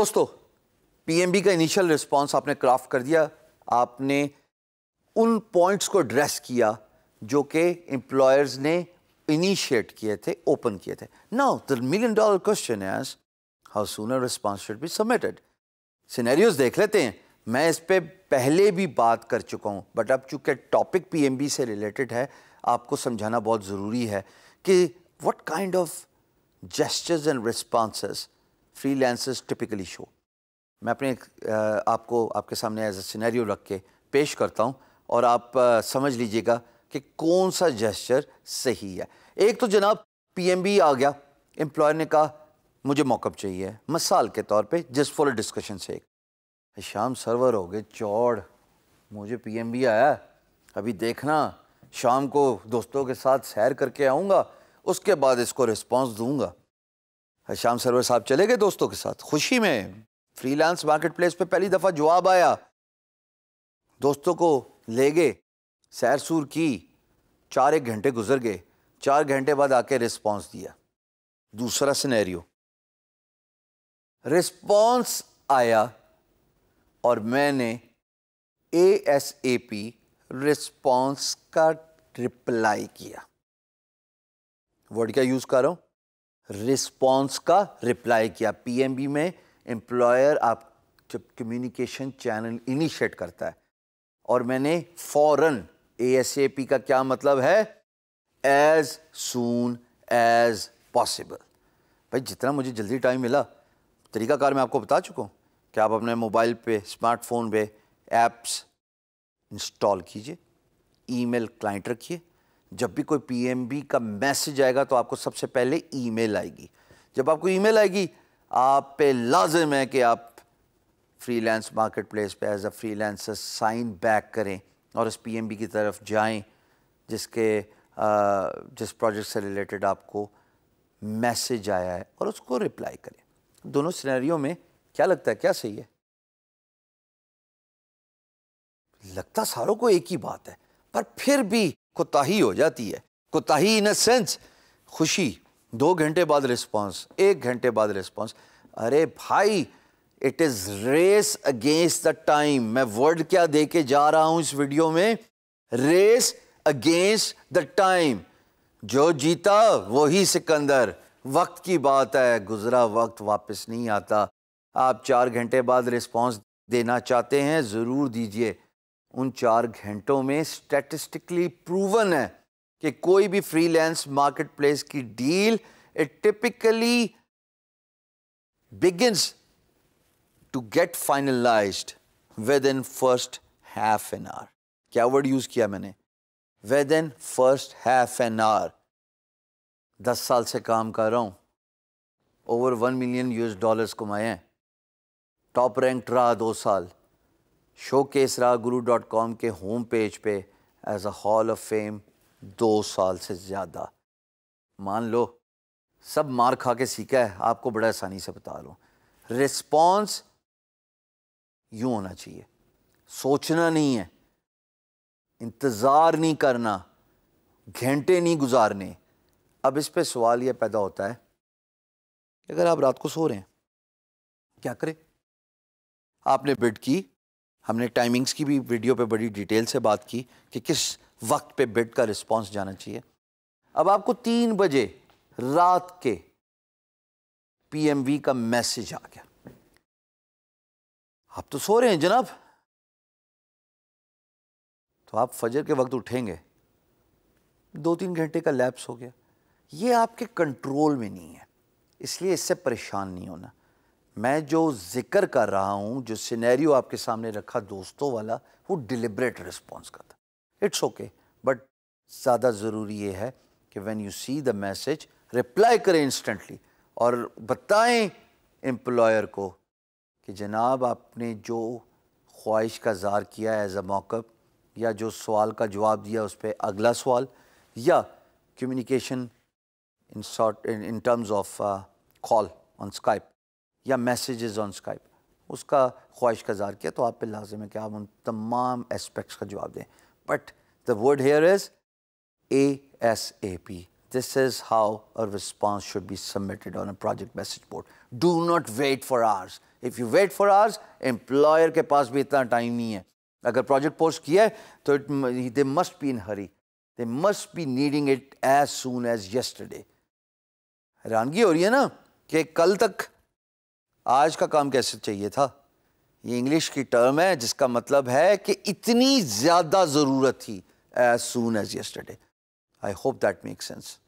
दोस्तों पीएमबी का initial response आपने क्राफ्ट कर दिया आपने उन पॉइंट्स को एड्रेस किया जो कि एम्प्लॉयर्स ने इनिशिएट किए थे ओपन किए थे now the million dollar question as how sooner response should be submitted scenarios देख लेते हैं मैं इस पर पहले भी बात कर चुका हूँ बट अब चूंकि टॉपिक पीएमबी से रिलेटेड है आपको समझाना बहुत ज़रूरी है कि what kind of gestures and response freelancers typically show मैं अपने आपको आपके सामने एज ए सीनैरियो रख के पेश करता हूँ और आप समझ लीजिएगा कि कौन सा जेस्चर सही है एक तो जनाब पीएमबी आ गया एम्प्लॉयर ने कहा मुझे मौकअप चाहिए मिसाल के तौर पे जस्ट फॉर डिस्कशन से एक शाम सर्वर हो गए चौड़ मुझे पीएमबी आया अभी देखना शाम को दोस्तों के साथ सैर करके आऊँगा उसके बाद इसको रिस्पॉन्स दूंगा श्याम सरवर साहब चले गए दोस्तों के साथ खुशी में फ्रीलांस मार्केट प्लेस पर पहली दफ़ा जवाब आया दोस्तों को ले गए सैर सूर की चार एक घंटे गुजर गए चार घंटे बाद आके रिस्पांस दिया दूसरा सिनेरियो रिस्पांस आया और मैंने A S A P response का रिप्लाई किया वर्ड क्या यूज़ कर रहा हूँ रिस्पॉन्स का रिप्लाई किया पीएमबी में एम्प्लॉयर आप जब कम्युनिकेशन चैनल इनिशिएट करता है और मैंने फौरन पी का क्या मतलब है एज सून एज पॉसिबल भाई जितना मुझे जल्दी टाइम मिला तरीकाकार मैं आपको बता चुका हूँ कि आप अपने मोबाइल पे स्मार्टफोन पे ऐप्स इंस्टॉल कीजिए ईमेल क्लाइंट रखिए जब भी कोई पीएमबी का मैसेज आएगा तो आपको सबसे पहले ईमेल आएगी जब आपको ईमेल आएगी आप पे लाजिम है कि आप फ्रीलांस मार्केट प्लेस पर as a freelancer sign back करें और उस पीएमबी की तरफ जाएं जिसके जिस प्रोजेक्ट से रिलेटेड आपको मैसेज आया है और उसको रिप्लाई करें दोनों सिनेरियो में क्या लगता है क्या सही है लगता सारों को एक ही बात है पर फिर भी कोताही हो जाती है कोताही इन अ सेंस खुशी दो घंटे बाद रिस्पांस एक घंटे बाद रिस्पांस अरे भाई it is race against the time मैं वर्ड क्या दे के जा रहा हूं इस वीडियो में रेस अगेंस्ट द टाइम जो जीता वही सिकंदर वक्त की बात है गुजरा वक्त वापस नहीं आता आप चार घंटे बाद रिस्पांस देना चाहते हैं ज़रूर दीजिए उन चार घंटों में स्टैटिस्टिकली प्रूवन है कि कोई भी फ्रीलांस मार्केट प्लेस की deal it typically begins to get finalized within first half an hour क्या वर्ड यूज किया मैंने within first half an hour दस साल से काम कर रहा हूं over one million US dollars कमाए हैं टॉप रैंक रहा दो साल शो केसरा गुरु डॉट कॉम के होम पेज पे as a hall of fame दो साल से ज़्यादा मान लो सब मार खा के सीखा है आपको बड़ा आसानी से बता लो रिस्पॉन्स यूँ होना चाहिए सोचना नहीं है इंतज़ार नहीं करना घंटे नहीं गुजारने अब इस पे सवाल यह पैदा होता है अगर आप रात को सो रहे हैं क्या करें आपने बिड की हमने टाइमिंग्स की भी वीडियो पे बड़ी डिटेल से बात की कि किस वक्त पे बेड का रिस्पांस जाना चाहिए अब आपको तीन बजे रात के पीएमवी का मैसेज आ गया आप तो सो रहे हैं जनाब तो आप फजर के वक्त उठेंगे दो तीन घंटे का लैप्स हो गया ये आपके कंट्रोल में नहीं है इसलिए इससे परेशान नहीं होना मैं जो जिक्र कर रहा हूँ जो सिनेरियो आपके सामने रखा दोस्तों वाला वो डिलिब्रेट रिस्पॉन्स का था इट्स ओके बट ज़्यादा ज़रूरी ये है कि when you see the message reply करें इंस्टेंटली और बताएं एम्प्लॉयर को कि जनाब आपने जो ख्वाहिश का ज़ार किया एज अ मौकअप या जो सवाल का जवाब दिया उस पर अगला सवाल या communication in short in terms of call on Skype या मैसेजेस ऑन स्काइप उसका ख्वाहिश का जहार किया तो आप पे लाजिम है कि आप उन तमाम एस्पेक्ट्स का जवाब दें but the word here is S A P this is how a response should be submitted on a project message board do not wait for hours if you wait for hours employer के पास भी इतना time नहीं है अगर project post किया है तो it they must be in hurry they must be needing it as soon as yesterday हैरानगी हो रही है ना कि कल तक आज का काम कैसे चाहिए था ये इंग्लिश की टर्म है जिसका मतलब है कि इतनी ज़्यादा ज़रूरत थी as soon as yesterday I hope that make sense